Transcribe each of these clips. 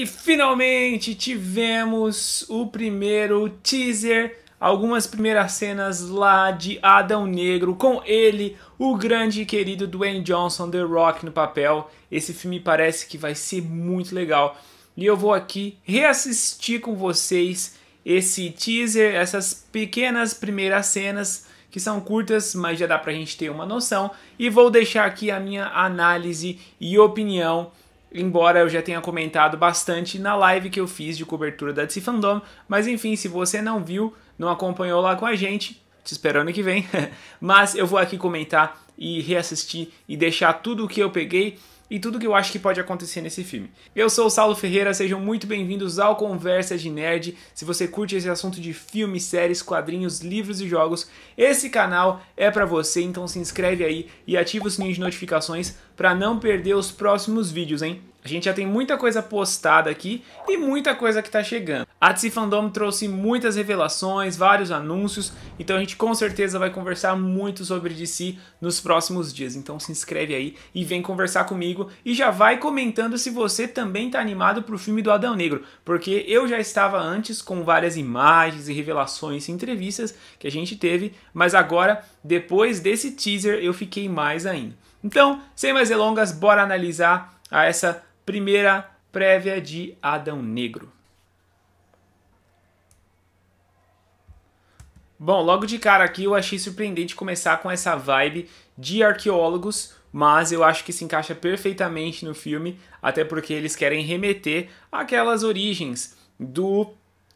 E finalmente tivemos o primeiro teaser, algumas primeiras cenas lá de Adão Negro, com ele, o grande e querido Dwayne Johnson, The Rock, no papel. Esse filme parece que vai ser muito legal. E eu vou aqui reassistir com vocês esse teaser, essas pequenas primeiras cenas que são curtas, mas já dá pra gente ter uma noção. E vou deixar aqui a minha análise e opinião embora eu já tenha comentado bastante na live que eu fiz de cobertura da DC Fandom, mas enfim, se você não viu, não acompanhou lá com a gente, te esperando que vem, mas eu vou aqui comentar e reassistir e deixar tudo o que eu peguei e tudo que eu acho que pode acontecer nesse filme. Eu sou o Saulo Ferreira, sejam muito bem-vindos ao Conversa de Nerd. Se você curte esse assunto de filmes, séries, quadrinhos, livros e jogos, esse canal é para você, então se inscreve aí e ativa o sininho de notificações para não perder os próximos vídeos, hein? A gente já tem muita coisa postada aqui e muita coisa que tá chegando. A DC Fandom trouxe muitas revelações, vários anúncios, então a gente com certeza vai conversar muito sobre DC nos próximos dias. Então se inscreve aí e vem conversar comigo e já vai comentando se você também está animado para o filme do Adão Negro, porque eu já estava antes com várias imagens e revelações e entrevistas que a gente teve, mas agora, depois desse teaser, eu fiquei mais ainda. Então, sem mais delongas, bora analisar a essa primeira prévia de Adão Negro. Bom, logo de cara aqui eu achei surpreendente começar com essa vibe de arqueólogos, mas eu acho que se encaixa perfeitamente no filme, até porque eles querem remeter aquelas origens do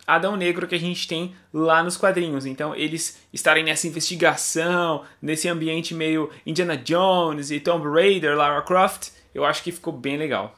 Adão Negro que a gente tem lá nos quadrinhos. Então, eles estarem nessa investigação, nesse ambiente meio Indiana Jones e Tomb Raider, Lara Croft, eu acho que ficou bem legal.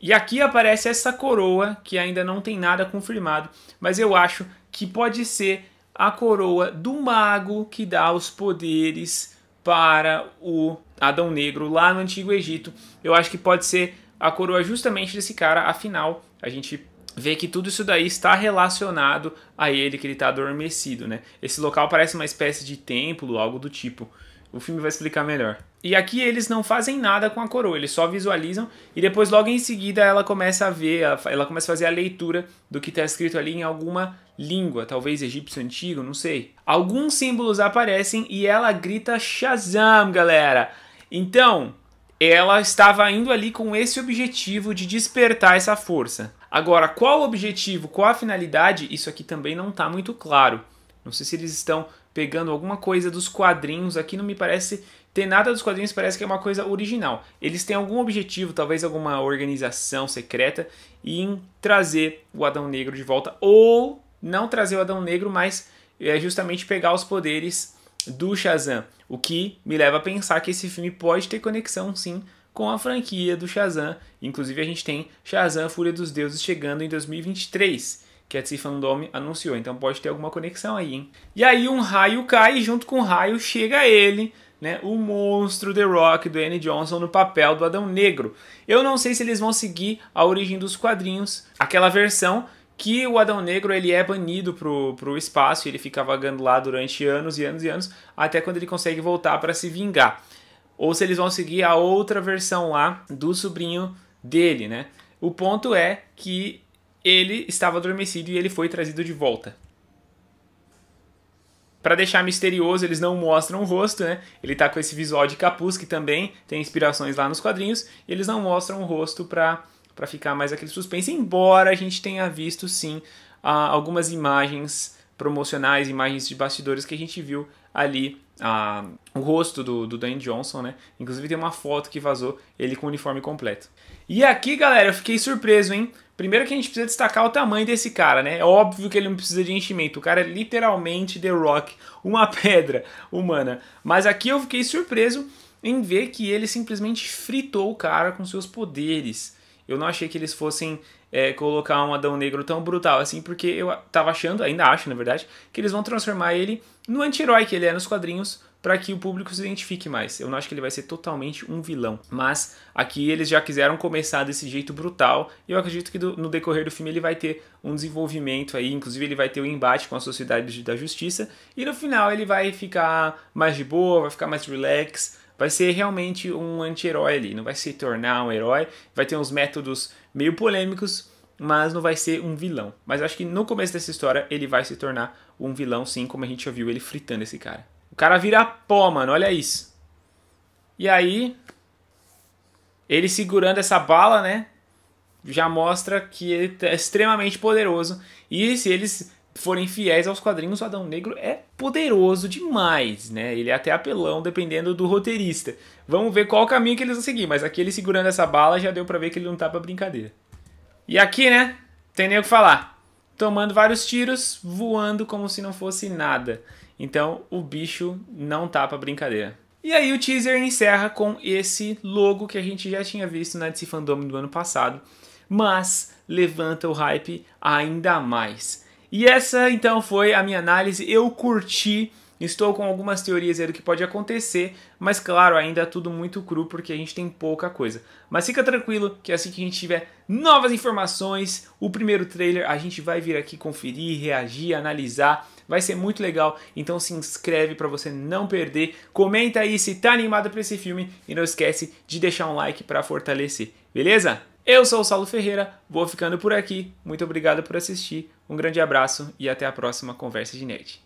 E aqui aparece essa coroa que ainda não tem nada confirmado, mas eu acho que pode ser a coroa do mago que dá os poderes para o Adão Negro lá no Antigo Egito. Eu acho que pode ser a coroa justamente desse cara, afinal, a gente vê que tudo isso daí está relacionado a ele que ele está adormecido, né? Esse local parece uma espécie de templo, algo do tipo. O filme vai explicar melhor. E aqui eles não fazem nada com a coroa, eles só visualizam e depois logo em seguida ela começa a ver, ela começa a fazer a leitura do que está escrito ali em alguma língua, talvez egípcio antigo, não sei. Alguns símbolos aparecem e ela grita Shazam, galera. Então, ela estava indo ali com esse objetivo de despertar essa força. Agora, qual o objetivo, qual a finalidade, isso aqui também não está muito claro. Não sei se eles estão pegando alguma coisa dos quadrinhos, aqui não me parece ter nada dos quadrinhos, parece que é uma coisa original. Eles têm algum objetivo, talvez alguma organização secreta, em trazer o Adão Negro de volta, ou não trazer o Adão Negro, mas é justamente pegar os poderes do Shazam. O que me leva a pensar que esse filme pode ter conexão, sim, com a franquia do Shazam. Inclusive, a gente tem Shazam Fúria dos Deuses chegando em 2023, que a DC Fandom anunciou. Então pode ter alguma conexão aí, hein? E aí um raio cai e junto com o raio chega ele, né? O monstro The Rock do Annie Johnson no papel do Adão Negro. Eu não sei se eles vão seguir a origem dos quadrinhos, aquela versão que o Adão Negro ele é banido pro, pro espaço, ele fica vagando lá durante anos e anos e anos, até quando ele consegue voltar para se vingar ou se eles vão seguir a outra versão lá do sobrinho dele, né? O ponto é que ele estava adormecido e ele foi trazido de volta. Para deixar misterioso, eles não mostram o rosto, né? Ele tá com esse visual de capuz que também tem inspirações lá nos quadrinhos, e eles não mostram o rosto para para ficar mais aquele suspense, embora a gente tenha visto sim ah, algumas imagens promocionais, imagens de bastidores que a gente viu ali a, o rosto do, do Dan Johnson, né? Inclusive tem uma foto que vazou ele com o uniforme completo. E aqui, galera, eu fiquei surpreso, hein? Primeiro que a gente precisa destacar o tamanho desse cara, né? É óbvio que ele não precisa de enchimento. O cara é literalmente The Rock, uma pedra humana. Mas aqui eu fiquei surpreso em ver que ele simplesmente fritou o cara com seus poderes eu não achei que eles fossem é, colocar um Adão Negro tão brutal assim, porque eu tava achando, ainda acho na verdade, que eles vão transformar ele no anti-herói que ele é nos quadrinhos para que o público se identifique mais. Eu não acho que ele vai ser totalmente um vilão, mas aqui eles já quiseram começar desse jeito brutal e eu acredito que do, no decorrer do filme ele vai ter um desenvolvimento aí, inclusive ele vai ter o um embate com a sociedade da justiça e no final ele vai ficar mais de boa, vai ficar mais relax, vai ser realmente um anti-herói ali, não vai se tornar um herói, vai ter uns métodos meio polêmicos, mas não vai ser um vilão. Mas acho que no começo dessa história ele vai se tornar um vilão sim, como a gente já viu ele fritando esse cara. O cara vira pó, mano, olha isso. E aí, ele segurando essa bala, né? Já mostra que ele é extremamente poderoso. E se eles forem fiéis aos quadrinhos, o Adão Negro é poderoso demais, né? Ele é até apelão, dependendo do roteirista. Vamos ver qual caminho que eles vão seguir, mas aqui ele segurando essa bala já deu para ver que ele não tá pra brincadeira. E aqui, né? Tem nem o que falar. Tomando vários tiros, voando como se não fosse nada. Então o bicho não tá pra brincadeira. E aí o teaser encerra com esse logo que a gente já tinha visto na né, DC Fandom do ano passado, mas levanta o hype ainda mais. E essa então foi a minha análise. Eu curti, estou com algumas teorias aí do que pode acontecer, mas claro, ainda é tudo muito cru porque a gente tem pouca coisa. Mas fica tranquilo que assim que a gente tiver novas informações, o primeiro trailer, a gente vai vir aqui conferir, reagir, analisar. Vai ser muito legal, então se inscreve para você não perder. Comenta aí se tá animado para esse filme e não esquece de deixar um like para fortalecer, beleza? Eu sou o Saulo Ferreira, vou ficando por aqui. Muito obrigado por assistir, um grande abraço e até a próxima conversa de nerd.